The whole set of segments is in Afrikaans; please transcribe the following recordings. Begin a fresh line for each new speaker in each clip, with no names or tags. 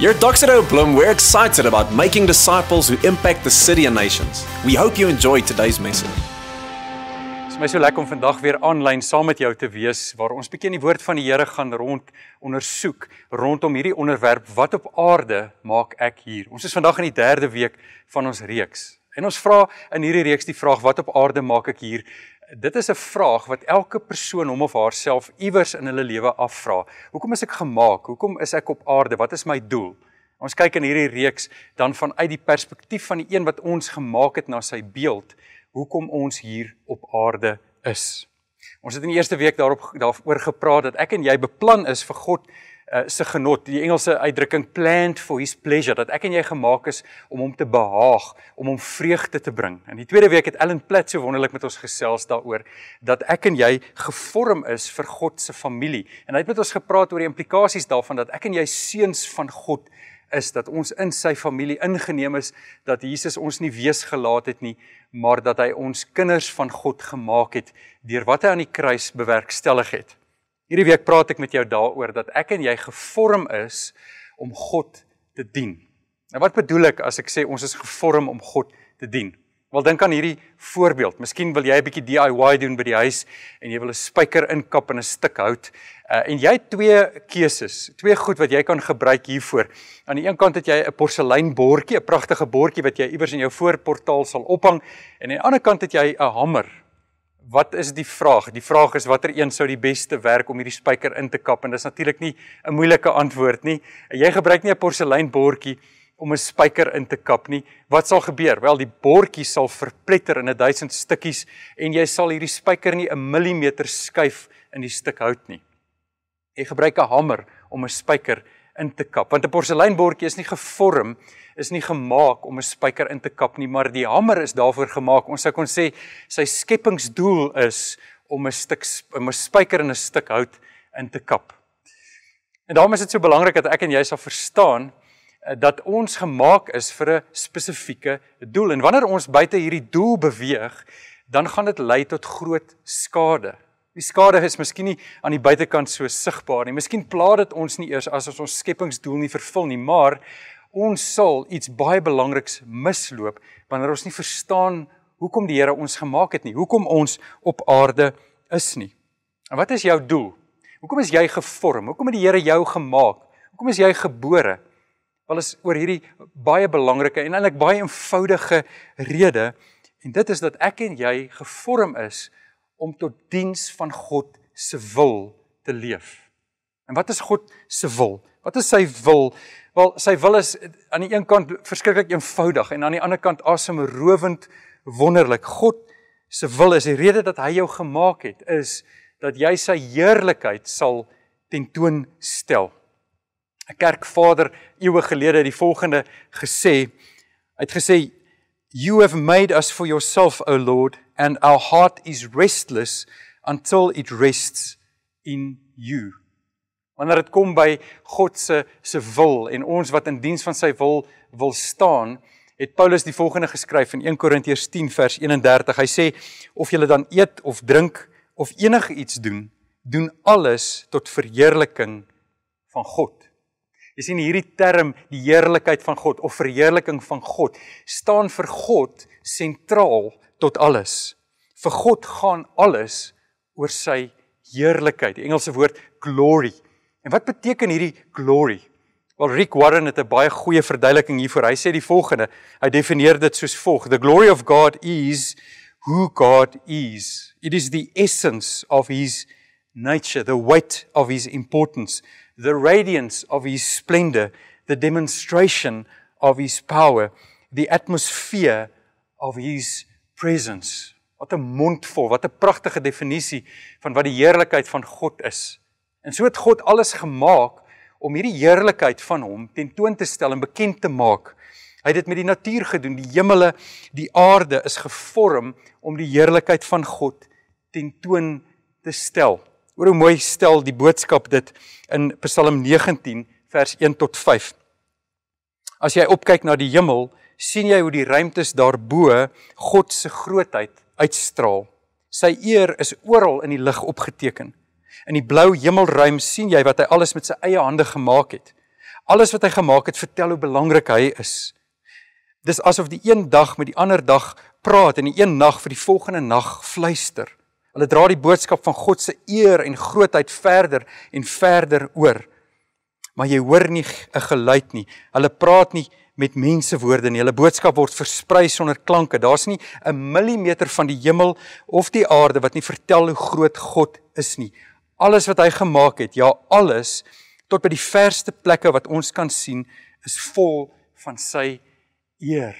Here at Docs at Oblum, we're excited about making disciples who impact the city and nations. We hope you enjoy today's message. Dit is my so lekker om vandag weer aanlyn saam met jou te wees waar ons bietjie in die woord van die Here gaan rond ondersoek rondom hierdie onderwerp wat op aarde maak ek hier. Ons is vandag in die 3de week van ons reeks. En ons vra in hierdie reeks die vraag wat op aarde maak ek hier dit is 'n vraag wat elke persoon hom of haarself iewers in hulle lewe afvra. Hoekom is ek gemaak? Hoekom is ek op aarde? Wat is my doel? Ons kyk in hierdie reeks dan vanuit die perspektief van die een wat ons gemaak het na sy beeld, hoekom ons hier op aarde is. Ons het in die eerste week daarop daaroor gepraat dat ek en jy beplan is vir God Eh, se genot, die Engelse uitdrukking planned for his pleasure, dat ek en jy gemaak is om hom te behaag, om hom vreugde te bring. In die tweede week het Ellen Platt so wonderlik met ons gesels daaroor dat ek en jy gevorm is vir God se familie. En hy het met ons gepraat oor die implikasies daarvan dat ek en jy seuns van God is dat ons in sy familie ingeneem is dat Jesus ons nie weesgelaat het nie maar dat hy ons kinders van God gemaak het deur wat hy aan die kruis bewerkstellig het. Hierdie week praat ek met jou daaroor dat ek en jy gevorm is om God te dien. Nou wat bedoel ek as ek sê ons is gevorm om God te dien? Wel dink aan hierdie voorbeeld. Miskien wil jy 'n bietjie DIY doen by die huis en jy wil 'n spyker inkap in 'n stuk hout. Uh, en jy het twee keuses, twee goed wat jy kan gebruik hiervoor. Aan die een kant het jy 'n porseleinbordjie, 'n pragtige bordjie wat jy iewers in jou voorportaal sal ophang en aan die ander kant het jy 'n hamer, wat is die vraag? Die vraag is watter een sou die beste werk om hierdie spyker in te kap en dis natuurlik nie 'n moeilike antwoord nie. Jy gebruik nie 'n porseleinbordjie om 'n spyker in te kap nie. Wat sal gebeur? Wel, die bordjie sal verpletter in 'n 1000 stukkies en jy sal hierdie spyker nie 'n millimeter skuif in die stuk hout nie. Jy gebruik 'n hamer om 'n spyker in te kap. Want 'n porseleinbordjie is nie gevorm, is nie gemaak om 'n spyker in te kap nie, maar die hamer is daarvoor gemaak. Ons sou kon sê sy skepingsdoel is om 'n stuk 'n spyker in 'n stuk hout in te kap. En daarom is dit so belangrik dat ek en jy sal verstaan eh, dat ons gemaak is vir 'n spesifieke doel. En wanneer ons buite hierdie doel beweeg, dan gaan dit lei tot groot skade. Die skade is miskien nie aan die buitekant so sigbaar nie. Miskien pla dit ons nie eers as ons ons skepingsdoel nie vervul nie, maar ons sal iets baie belangriks misloop wanneer ons nie verstaan hoekom die Here ons gemaak het nie, hoekom ons op aarde is nie. En wat is jou doel? Hoekom is jy gevorm? Hoekom het die Here jou gemaak? Hoekom is jy gebore? Wel is oor hierdie baie belangrike en eintlik baie eenvoudige rede en dit is dat ek en jy gevorm is om tot diens van God se wil te leef. En wat is God se wil? Wat is sy wil? Wel, sy wil is aan die een kant verskriklik eenvoudig en aan die ander kant asemrowend wonderlik. God se wil is die rede dat hy jou gemaak het is dat jy sy heerlikheid sal tentoonstel. 'n Kerkvader eeue gelede het die volgende gesê: Hy het gesê, "You have made us for yourself, O Lord, and our heart is restless until it rests in you. Wanneer dit kom by God se se wil en ons wat in diens van sy wil wil staan, het Paulus die volgende geskryf in 1 Korintiërs 10 vers 31. Hy sê of jy dan eet of drink of enigiets doen, doen alles tot verheerliking van God. Jy sien hierdie term, die heerlikheid van God of verheerliking van God, staan vir God sentraal tot alles. Vir God gaan alles oor sy heerlikheid. Die Engelse woord glory. En wat beteken hierdie glory? Wel Rick Warren het 'n baie goeie verduideliking hiervoor. Hy sê die volgende. Hy definieer dit soos volg: The glory of God is who God is. It is the essence of his nature, the weight of his importance, the radiance of his splendor, the demonstration of his power, the atmosphere of his presence. Wat 'n mondvol, wat 'n pragtige definisie van wat die heerlikheid van God is. En so het God alles gemaak om hierdie heerlikheid van hom tentoon te stel en bekend te maak. Hy het dit met die natuur gedoen. Die hemele, die aarde is gevorm om die heerlikheid van God tentoon te stel. Oor hoe mooi stel die boodskap dit in Psalm 19 vers 1 tot 5. As jy opkyk na die hemel, sien jy hoe die ruimtes daarbo God se grootheid uitstraal. Sy eer is oral in die lig opgeteken. In die blou hemelruim sien jy wat hy alles met sy eie hande gemaak het. Alles wat hy gemaak het, vertel hoe belangrik hy is. Dis asof die een dag met die ander dag praat en die een nag vir die volgende nag fluister. Hulle dra die boodskap van God se eer en grootheid verder en verder oor maar jy hoor nie 'n geluid nie. Hulle praat nie met mense woorde nie. Hulle boodskap word versprei sonder klanke. Daar's nie 'n millimeter van die hemel of die aarde wat nie vertel hoe groot God is nie. Alles wat hy gemaak het, ja, alles tot by die verste plekke wat ons kan sien, is vol van sy eer.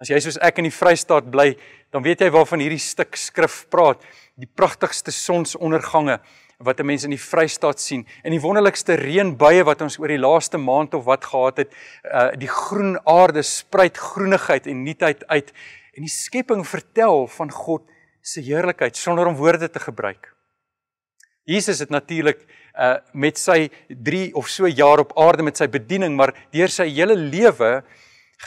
As jy soos ek in die Vrystaat bly, dan weet jy waarvan hierdie stuk skrif praat, die pragtigste sonsondergange, wat 'n mens in die Vrystaat sien en die wonderlikste reënbuie wat ons oor die laaste maand of wat gehad het uh die groen aarde spruit groenigheid en nuutheid uit en die skepping vertel van God se heerlikheid sonder om woorde te gebruik. Jesus het natuurlik uh met sy 3 of so jaar op aarde met sy bediening maar deur sy hele lewe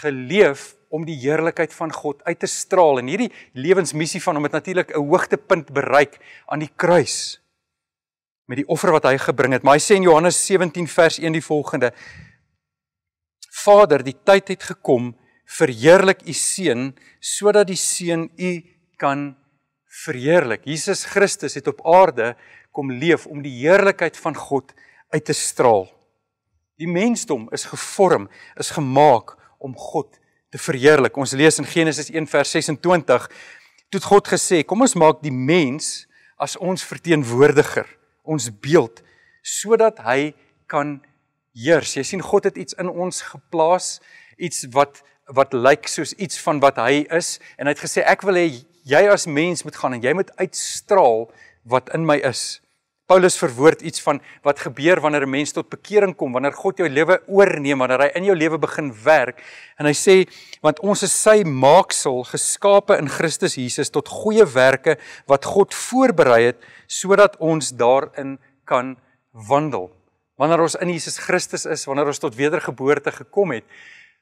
geleef om die heerlikheid van God uit te straal en hierdie lewensmissie van hom het natuurlik 'n hoogtepunt bereik aan die kruis met die offer wat hy gebring het. Maar hy sê in Johannes 17 vers 1 die volgende: Vader, die tyd het gekom verheerlik u seun sodat die seun u kan verheerlik. Jesus Christus het op aarde kom leef om die heerlikheid van God uit te straal. Die mensdom is gevorm, is gemaak om God te verheerlik. Ons lees in Genesis 1:26 toe God gesê, "Kom ons maak die mens as ons verteenwoordiger." ons beeld sodat hy kan heers. Jy sien God het iets in ons geplaas, iets wat wat lyk soos iets van wat hy is en hy het gesê ek wil hê jy as mens moet gaan en jy moet uitstraal wat in my is. Paulus verwoord iets van wat gebeur wanneer 'n mens tot bekering kom, wanneer God jou lewe oorneem, wanneer hy in jou lewe begin werk. En hy sê want ons is sy maaksel geskape in Christus Jesus tot goeie werke wat God voorberei het sodat ons daarin kan wandel. Wanneer ons in Jesus Christus is, wanneer ons tot wedergeboorte gekom het,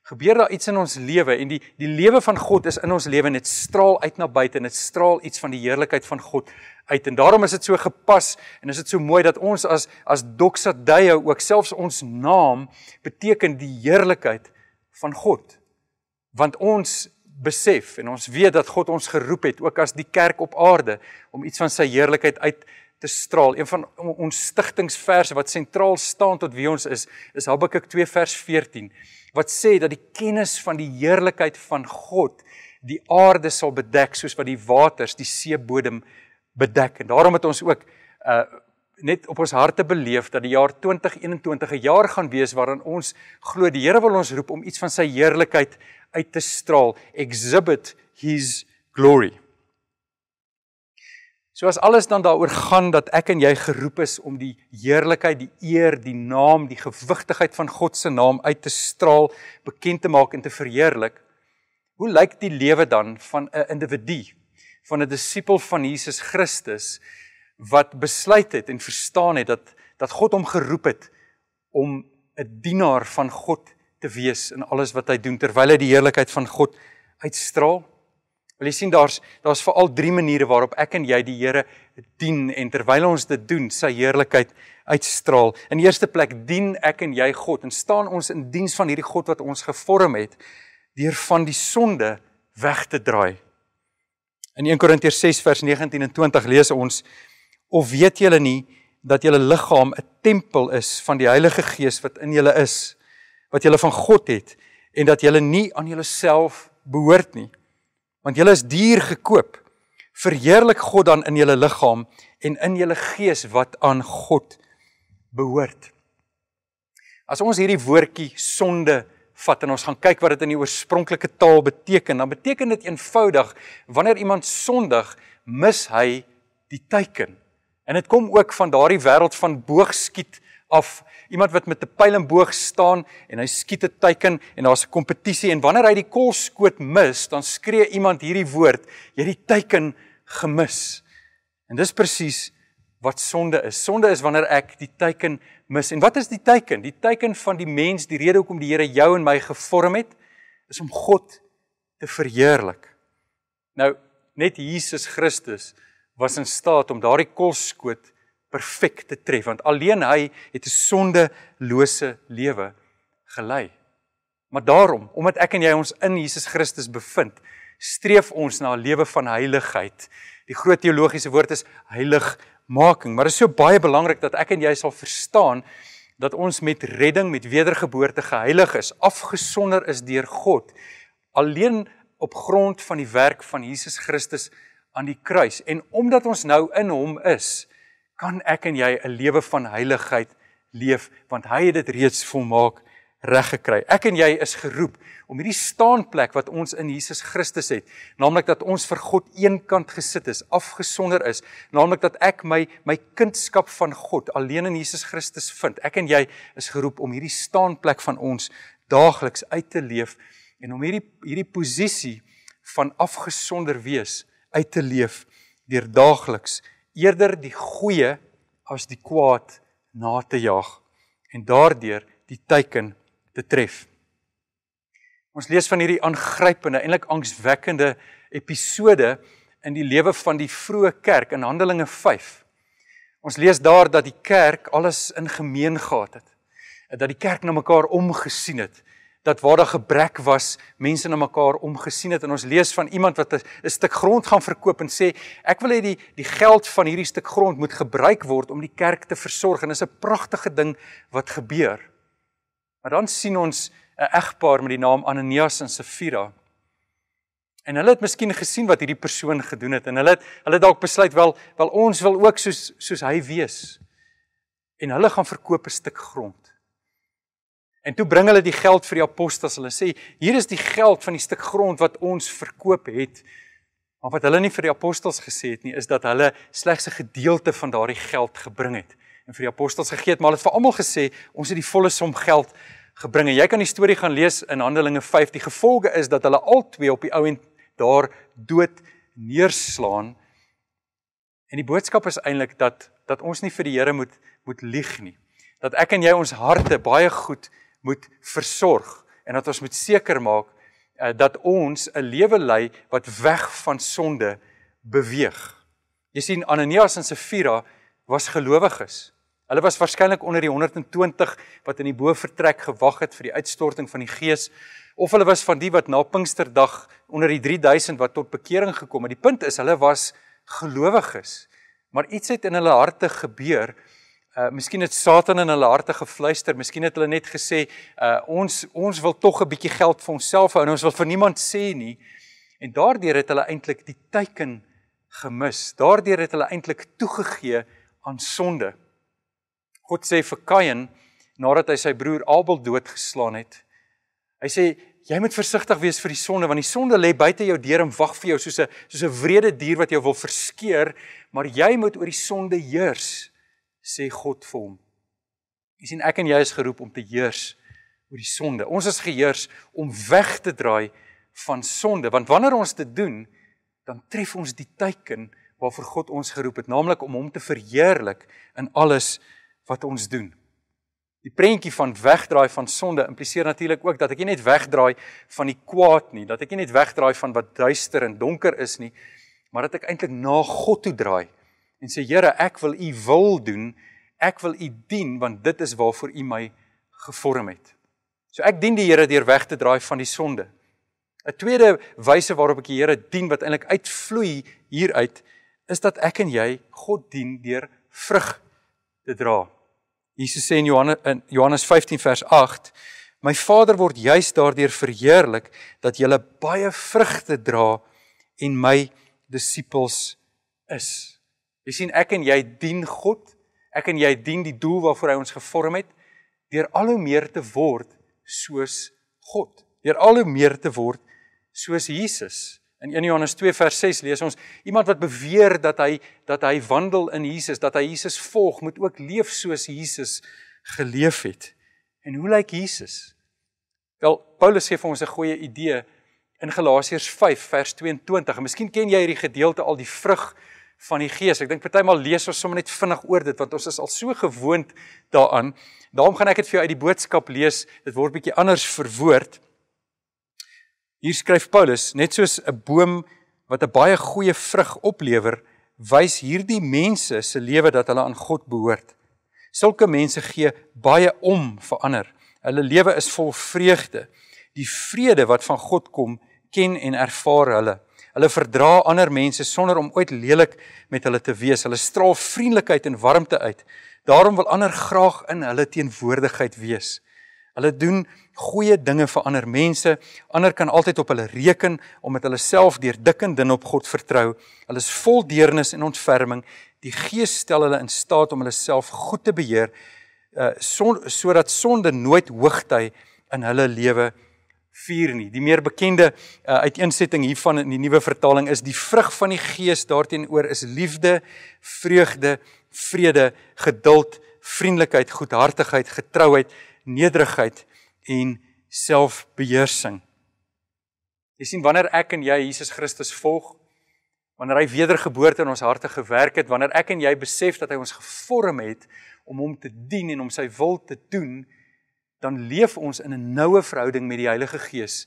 gebeur daar iets in ons lewe en die die lewe van God is in ons lewe en dit straal uit na buite en dit straal iets van die heerlikheid van God uit en daarom is dit so gepas en is dit so mooi dat ons as as Doxa Deo ook selfs ons naam beteken die heerlikheid van God want ons besef en ons weet dat God ons geroep het ook as die kerk op aarde om iets van sy heerlikheid uit te straal. Een van ons stigtingsverse wat sentraal staan tot wie ons is, is Habakuk 2 vers 14 wat sê dat die kennis van die heerlikheid van God die aarde sal bedek soos wat die waters die seebodem bedek. En daarom het ons ook uh net op ons harte beleef dat die jaar 2021 'n jaar gaan wees waarin ons glo die Here wil ons roep om iets van sy heerlikheid uit te straal, exhibit his glory. So as alles dan daaroor gaan dat ek en jy geroep is om die heerlikheid, die eer, die naam, die gewigtigheid van God se naam uit te straal, bekend te maak en te verheerlik. Hoe lyk die lewe dan van 'n individu, van 'n disipel van Jesus Christus wat besluit het en verstaan het dat dat God hom geroep het om 'n dienaar van God te wees in alles wat hy doen terwyl hy die heerlikheid van God uitstraal? Wil jy sien daar's daar's veral drie maniere waarop ek en jy die Here dien en terwyl ons dit doen, sy heerlikheid uitstraal. In eerste plek dien ek en jy God en staan ons in diens van hierdie God wat ons gevorm het deur van die sonde weg te draai. In 1 Korintiërs 6 vers 19 en 20 lees ons of weet julle nie dat julle liggaam 'n tempel is van die Heilige Gees wat in julle is wat julle van God het en dat julle nie aan julleself behoort nie want julle is duur gekoop. Verheerlik God dan in julle liggaam en in julle gees wat aan God behoort. As ons hierdie woordjie sonde vat en ons gaan kyk wat dit in die oorspronklike taal beteken, dan beteken dit eenvoudig wanneer iemand sondig, mis hy die teiken. En dit kom ook van daardie wêreld van boogskiet af. Iemand wat met 'n pyl en boog staan en hy skiet 'n teiken en daar's 'n kompetisie en wanneer hy die kolskoot mis, dan skree iemand hierdie woord: "Jy het die teiken gemis." En dis presies wat sonde is. Sonde is wanneer ek die teiken mis. En wat is die teiken? Die teiken van die mens, die rede hoekom die Here jou en my gevorm het, is om God te verheerlik. Nou, net Jesus Christus was in staat om daardie kolskoot perfek te tref want alleen hy het 'n sondelose lewe gelei. Maar daarom, omdat ek en jy ons in Jesus Christus bevind, streef ons na 'n lewe van heiligheid. Die groot teologiese woord is heiligmaking, maar dit is so baie belangrik dat ek en jy sal verstaan dat ons met redding, met wedergeboorte geheilig is, afgesonder is deur God, alleen op grond van die werk van Jesus Christus aan die kruis. En omdat ons nou in hom is, kan ek en jy 'n lewe van heiligheid leef want hy het dit reeds volmaak reg gekry. Ek en jy is geroep om hierdie staanplek wat ons in Jesus Christus het, naamlik dat ons vir God eenkant gesit is, afgesonder is, naamlik dat ek my my kindskap van God alleen in Jesus Christus vind. Ek en jy is geroep om hierdie staanplek van ons daagliks uit te leef en om hierdie hierdie posisie van afgesonder wees uit te leef deur daagliks eerder die goeie as die kwaad na te jag en daardeur die teiken te tref. Ons lees van hierdie aangrypende, eintlik angswekkende episode in die lewe van die vroeë kerk in Handelinge 5. Ons lees daar dat die kerk alles in gemeen gehad het. Dat die kerk na mekaar omgesien het dat waar daar gebrek was, mense na mekaar omgesien het en ons lees van iemand wat 'n stuk grond gaan verkoop en sê ek wil hê die die geld van hierdie stuk grond moet gebruik word om die kerk te versorg en dit is 'n pragtige ding wat gebeur. Maar dan sien ons 'n egpaar met die naam Ananias en Safira. En hulle het miskien gesien wat hierdie persoon gedoen het en hulle het hulle dalk besluit wel wel ons wil ook soos soos hy wees. En hulle gaan verkoop 'n stuk grond. En toe bring hulle die geld vir die apostels. Hulle sê: "Hier is die geld van die stuk grond wat ons verkoop het." Maar wat hulle nie vir die apostels gesê het nie, is dat hulle slegs 'n gedeelte van daardie geld gebring het en vir die apostels gegee het, maar hulle het vir almal gesê: "Ons het die volle som geld gebring." En jy kan die storie gaan lees in Handelinge 5. Die gevolge is dat hulle al twee op die ou end daar dood neerslaan. En die boodskap is eintlik dat dat ons nie vir die Here moet moet lieg nie dat ek en jy ons harte baie goed moet versorg en dat ons moet seker maak uh, dat ons 'n lewe lei wat weg van sonde beweeg. Jy sien Ananias en Safira was gelowiges. Hulle was waarskynlik onder die 120 wat in die boortrek gewag het vir die uitstorting van die Gees of hulle was van die wat na Pinksterdag onder die 3000 wat tot bekering gekom het. Die punt is hulle was gelowiges, maar iets het in hulle harte gebeur Uh, miskien het Satan in hulle harte gefluister, miskien het hulle net gesê, uh ons ons wil tog 'n bietjie geld vir onsself hou en ons wil vir niemand sê nie. En daardeur het hulle eintlik die teiken gemis. Daardeur het hulle eintlik toegegee aan sonde. God sê vir Kain nadat hy sy broer Abel doodgeslaan het. Hy sê jy moet versigtig wees vir die sonde want die sonde lê buite jou deur en wag vir jou soos 'n soos 'n wrede dier wat jou wil verskeer, maar jy moet oor die sonde heers sê God vir hom. Jy sien ek en jy is geroep om te heers oor die sonde. Ons is geheers om weg te draai van sonde, want wanneer ons dit doen, dan tref ons die teiken waarvoor God ons geroep het, naamlik om hom te verheerlik in alles wat ons doen. Die prentjie van wegdraai van sonde impliseer natuurlik ook dat ek nie net wegdraai van die kwaad nie, dat ek nie net wegdraai van wat duister en donker is nie, maar dat ek eintlik na God toe draai en sê Here, ek wil U wil doen. Ek wil U dien want dit is waarvoor U my gevorm het. So ek dien die Here deur weg te draai van die sonde. 'n Tweede wyse waarop ek die Here dien wat eintlik uitvloei hieruit is dat ek en jy God dien deur vrug te dra. Jesus sê in Johannes in Johannes 15 vers 8: My Vader word juis daardeur verheerlik dat jy baie vrugte dra en my disippels is. Jy sien ek en jy dien God. Ek en jy dien die doel waarvoor hy ons gevorm het deur al hoe meer te word soos God. Deur al hoe meer te word soos Jesus. In 1 Johannes 2 vers 6 lees ons iemand wat beweer dat hy dat hy wandel in Jesus, dat hy Jesus volg, moet ook leef soos Jesus geleef het. En hoe lyk Jesus? Wel, Paulus gee vir ons 'n goeie idee in Galasiërs 5 vers 22. Miskien ken jy hierdie gedeelte al die vrug van die Gees. Ek dink partymal lees ons sommer net vinnig oor dit want ons is al so gewoond daaraan. Daarom gaan ek dit vir jou uit die boodskap lees. Dit word bietjie anders verwoord. Hier skryf Paulus, net soos 'n boom wat 'n baie goeie vrug oplewer, wys hierdie mense se lewe dat hulle aan God behoort. Sulke mense gee baie om vir ander. Hulle lewe is vol vreugde. Die vrede wat van God kom, ken en ervaar hulle. Hulle verdra ander mense sonder om ooit lelik met hulle te wees. Hulle straal vriendelikheid en warmte uit. Daarom wil ander graag in hulle teenwoordigheid wees. Hulle doen goeie dinge vir ander mense. Ander kan altyd op hulle reken omdat hulle self deur dik en dun op God vertrou. Hulle is vol deernis en ontferming. Die Gees stel hulle in staat om hulle self goed te beheer uh sodat so sonde nooit hoogtyd in hulle lewe kom vier nie. Die meer bekende uh, uiteensetting hiervan in die nuwe vertaling is die vrug van die gees daarteenoor is liefde, vreugde, vrede, geduld, vriendelikheid, goedhartigheid, getrouheid, nederigheid en selfbeheersing. Jy sien wanneer ek en jy Jesus Christus volg, wanneer hy wedergeboorte in ons harte gewerk het, wanneer ek en jy besef dat hy ons gevorm het om hom te dien en om sy wil te doen, dan leef ons in 'n noue verhouding met die Heilige Gees.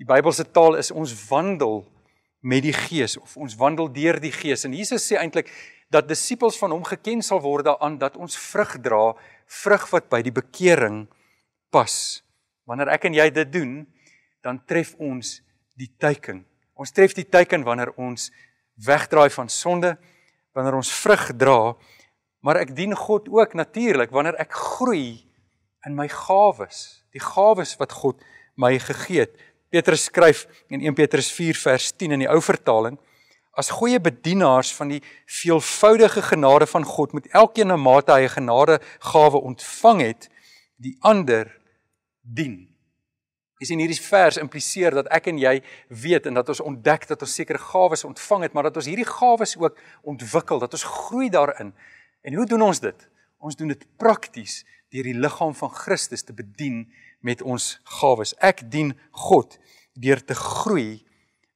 Die Bybelse taal is ons wandel met die Gees of ons wandel deur die Gees. En Jesus sê eintlik dat disippels van hom geken sal word aan dat ons vrug dra, vrug wat by die bekering pas. Wanneer ek en jy dit doen, dan tref ons die teiken. Ons tref die teiken wanneer ons wegdraai van sonde, wanneer ons vrug dra, maar ek dien God ook natuurlik wanneer ek groei in my gawes, die gawes wat God my gegee het. Petrus skryf in 1 Petrus 4 vers 10 in die ou vertaling: As goeie bedienaars van die veelvoudige genade van God, moet elkeen na mate hy 'n genade gawe ontvang het, die ander dien. Is in hierdie vers impliseer dat ek en jy weet en dat ons ontdek dat ons sekere gawes ontvang het, maar dat ons hierdie gawes ook ontwikkel, dat ons groei daarin. En hoe doen ons dit? Ons doen dit prakties deur die liggaam van Christus te bedien met ons gawes. Ek dien God deur te groei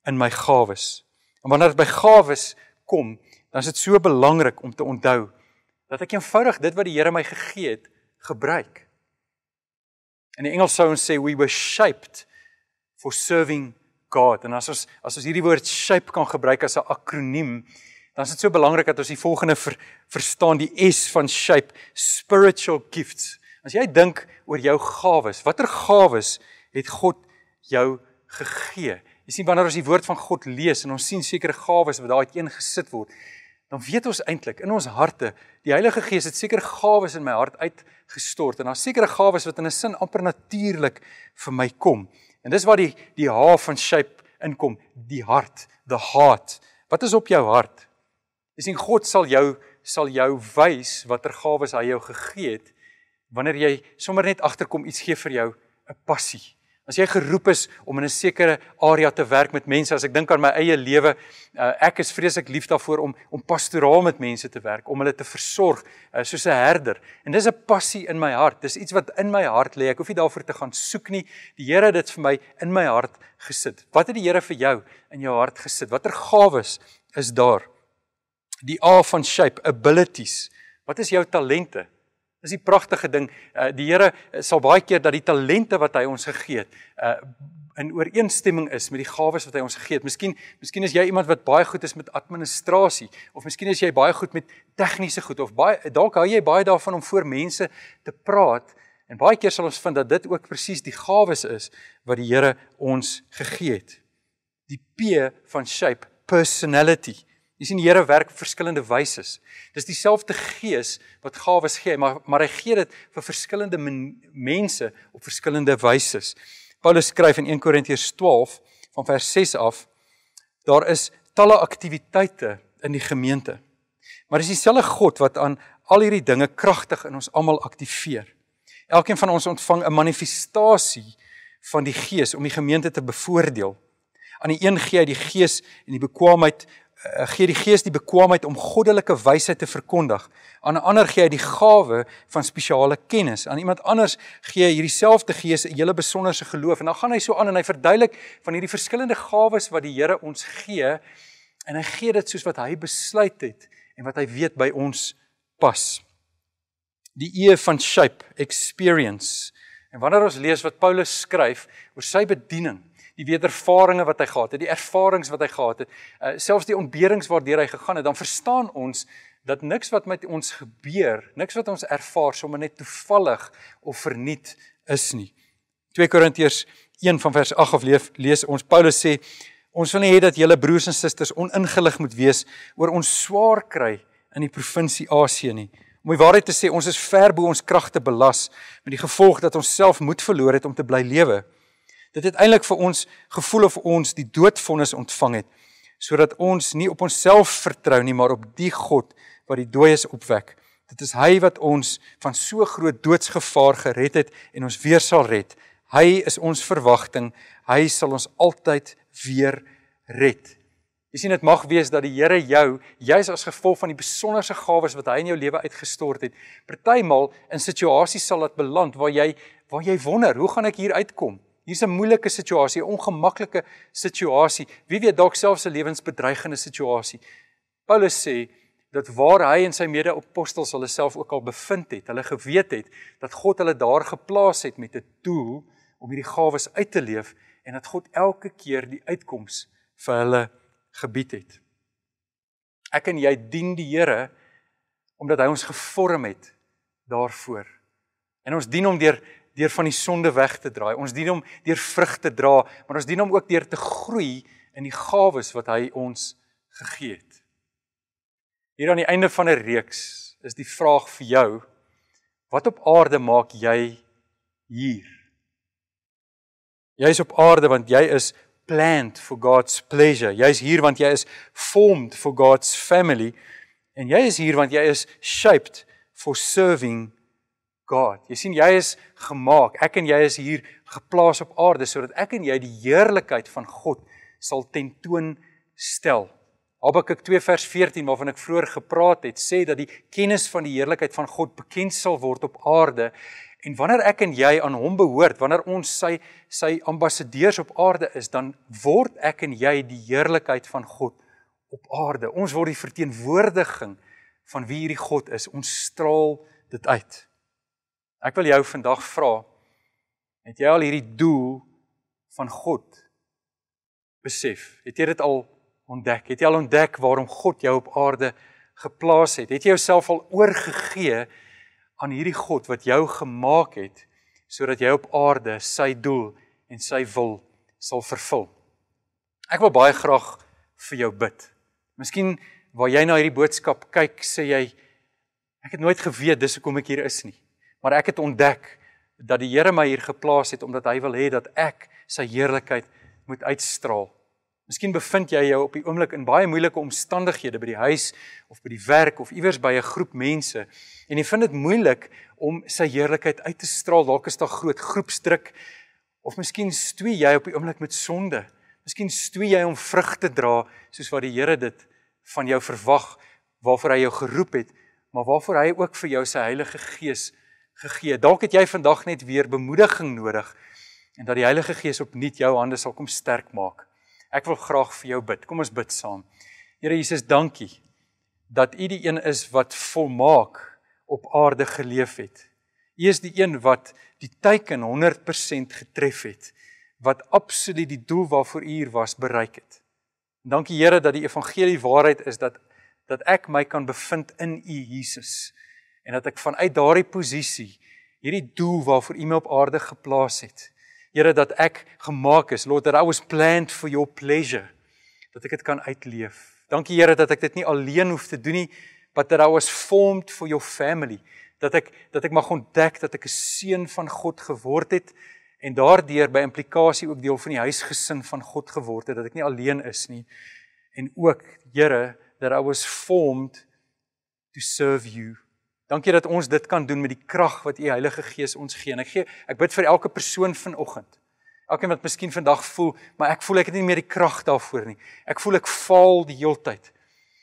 in my gawes. En wanneer dit by gawes kom, dan is dit so belangrik om te onthou dat ek eenvoudig dit wat die Here my gegee het, gebruik. In die Engels sou ons sê we were shaped for serving God. En as ons as ons hierdie woord shape kan gebruik as 'n akroniem, dan is dit so belangrik dat ons die volgende ver, verstaan die S van shape, spiritual gifts. As jy dink oor jou gawes, watter gawes het God jou gegee? Jy sien wanneer ons die woord van God lees en ons sien sekere gawes wat daar uiteen gesit word, dan weet ons eintlik in ons harte, die Heilige Gees het sekere gawes in my hart uitgestort en daar sekere gawes wat in 'n sin amper natuurlik vir my kom. En dis waar die die haar van shape inkom, die hart, the heart. Wat is op jou hart? Jy sien God sal jou sal jou wys watter gawes hy jou gegee het wanneer jy sommer net agterkom iets gee vir jou 'n passie. As jy geroep is om in 'n sekere area te werk met mense, as ek dink aan my eie lewe, uh, ek is vreeslik lief daarvoor om om pastoraal met mense te werk, om hulle te versorg uh, soos 'n herder. En dis 'n passie in my hart. Dis iets wat in my hart lê. Ek hoef nie daarvoor te gaan soek nie. Die Here het dit vir my in my hart gesit. Wat het die Here vir jou in jou hart gesit? Watter gawes is daar? Die A van shape, abilities. Wat is jou talente? Dis 'n pragtige ding. Eh, die Here eh, sal baie keer dat die talente wat hy ons gegee het eh, in ooreenstemming is met die gawes wat hy ons gegee het. Miskien miskien is jy iemand wat baie goed is met administrasie of miskien is jy baie goed met tegniese goed of baie dalk hou jy baie daarvan om voor mense te praat en baie keer sal ons vind dat dit ook presies die gawes is wat die Here ons gegee het. Die P van shape, personality. Jy sien die Here werk verskillende wyse. Dis dieselfde Gees wat gawes gee, maar maar hy gee dit vir verskillende men, mense op verskillende wyse. Paulus skryf in 1 Korintiërs 12 van vers 6 af: Daar is talle aktiwiteite in die gemeente. Maar dis dieselfde God wat aan al hierdie dinge kragtig in ons almal aktiveer. Elkeen van ons ontvang 'n manifestasie van die Gees om die gemeente te bevoordeel. Aan die een gee hy die Gees en die bekwaamheid Eh, gee die Gees die bekwaamheid om goddelike wysheid te verkondig. Aan 'n ander gee hy die gawe van spesiale kennis. Aan iemand anders gee hierdie selfde Gees 'n hele besonderse geloof. En dan gaan hy so aan en hy verduidelik van hierdie verskillende gawes wat die Here ons gee en hy gee dit soos wat hy besluit het en wat hy weet by ons pas. Die eeu van shape experience. En wanneer ons lees wat Paulus skryf oor sy bediening die wedervarings wat hy gehad het, die ervarings wat hy gehad het, uh, selfs die ontberings waardeur hy gegaan het, dan verstaan ons dat niks wat met ons gebeur, niks wat ons ervaar sommer net toevallig of verniet is nie. 2 Korintiërs 1 van vers 8 af lees ons Paulus sê ons wil nie hê dat julle broers en susters oningelig moet wees oor ons swaar kry in die provinsie Asie nie. Om die waarheid te sê, ons is ver bo ons kragte belas met die gevolg dat ons self moed verloor het om te bly lewe. Dit het eintlik vir ons gevoel of ons die doodvonnis ontvang het sodat ons nie op onsself vertrou nie maar op die God wat die dooies opwek. Dit is hy wat ons van so groot doodsgevaar gered het en ons weer sal red. Hy is ons verwagting. Hy sal ons altyd weer red. Jy sien dit mag wees dat die Here jou juis as gevolg van die besonderse gawes wat hy in jou lewe uitgestort het, partymal in situasies sal laat beland waar jy waar jy wonder, hoe gaan ek hier uitkom? Hier's 'n moeilike situasie, 'n ongemaklike situasie. Wie weet dalk selfs 'n lewensbedreigende situasie. Paulus sê dat waar hy en sy mede-apostels hulle self ook al bevind het, hulle geweet het dat God hulle daar geplaas het met 'n doel om hierdie gawes uit te leef en dat God elke keer die uitkoms vir hulle gebied het. Ek en jy dien die Here omdat hy ons gevorm het daarvoor. En ons dien hom deur deur van die sonde weg te draai. Ons dien hom deur vrug te dra, maar ons dien hom ook deur te groei in die gawes wat hy ons gegee het. Hier aan die einde van 'n reeks is die vraag vir jou: Wat op aarde maak jy hier? Jy's op aarde want jy is planned for God's pleasure. Jy's hier want jy is formed for God's family en jy is hier want jy is shaped for serving God. God. Jy sien jy is gemaak. Ek en jy is hier geplaas op aarde sodat ek en jy die heerlikheid van God sal tentoon stel. Habakuk 2 vers 14 waarvan ek vroeër gepraat het, sê dat die kennis van die heerlikheid van God bekend sal word op aarde. En wanneer ek en jy aan hom behoort, wanneer ons sy sy ambassadeurs op aarde is, dan word ek en jy die heerlikheid van God op aarde. Ons word die verteenwoordiging van wie hierdie God is. Ons straal dit uit. Ek wil jou vandag vra, het jy al hierdie doel van God besef? Het jy dit al ontdek? Het jy al ontdek waarom God jou op aarde geplaas het? Het jy jouself al oorgegee aan hierdie God wat jou gemaak het sodat jy op aarde sy doel en sy wil sal vervul? Ek wil baie graag vir jou bid. Miskien waar jy na hierdie boodskap kyk, sê jy ek het nooit geweet dis hoekom ek hier is nie maar ek het ontdek dat die Here my hier geplaas het omdat hy wil hê dat ek sy heerlikheid moet uitstraal. Miskien bevind jy jou op die oomblik in baie moeilike omstandighede by die huis of by die werk of iewers by 'n groep mense en jy vind dit moeilik om sy heerlikheid uit te straal. Dalk is daar groot groepsdruk of miskien stoei jy op die oomblik met sonde. Miskien stoei jy om vrug te dra soos wat die Here dit van jou verwag, waarvoor hy jou geroep het, maar waarvoor hy ook vir jou sy Heilige Gees gegee. Dalk het jy vandag net weer bemoediging nodig en dat die Heilige Gees opnuut jou hande sal kom sterk maak. Ek wil graag vir jou bid. Kom ons bid saam. Here Jesus, dankie dat U die een is wat volmaak op aarde geleef het. U is die een wat die teiken 100% getref het wat absoluut die doel waarvoor U hier was bereik het. En dankie Here dat die evangelie waarheid is dat dat ek my kan bevind in U Jesus en dat ek vanuit daardie posisie hierdie doel waarvoor U my op aarde geplaas het. Here dat ek gemaak is, Lord that I was planned for your pleasure, dat ek dit kan uitleef. Dankie Here dat ek dit nie alleen hoef te doen nie, but that I was formed for your family, dat ek dat ek mag ontdek dat ek 'n seun van God geword het en daardeur by implikasie ook deel van die huisgesin van God geword het, dat ek nie alleen is nie. En ook Here that I was formed to serve you Dankie dat ons dit kan doen met die krag wat U Heilige Gees ons gee. En ek gee ek bid vir elke persoon vanoggend. Elkeen wat miskien vandag voel, maar ek voel ek het nie meer die krag daarvoor nie. Ek voel ek faal die heeltyd.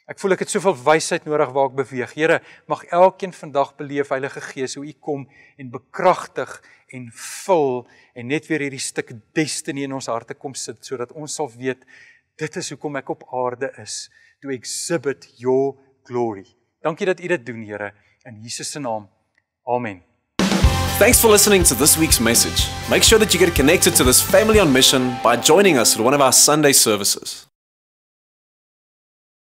Ek voel ek het soveel wysheid nodig waar ek beweeg. Here, mag elkeen vandag beleef Heilige Gees hoe U kom en bekragtig en vul en net weer hierdie stuk destiny in ons harte kom sit sodat ons sal weet dit is hoekom ek op aarde is to exhibit your glory. Dankie dat U dit doen, Here in Jesus se naam. Amen. Thanks for listening to this week's message. Make sure that you get connected to this family on mission by joining us at one of our Sunday services.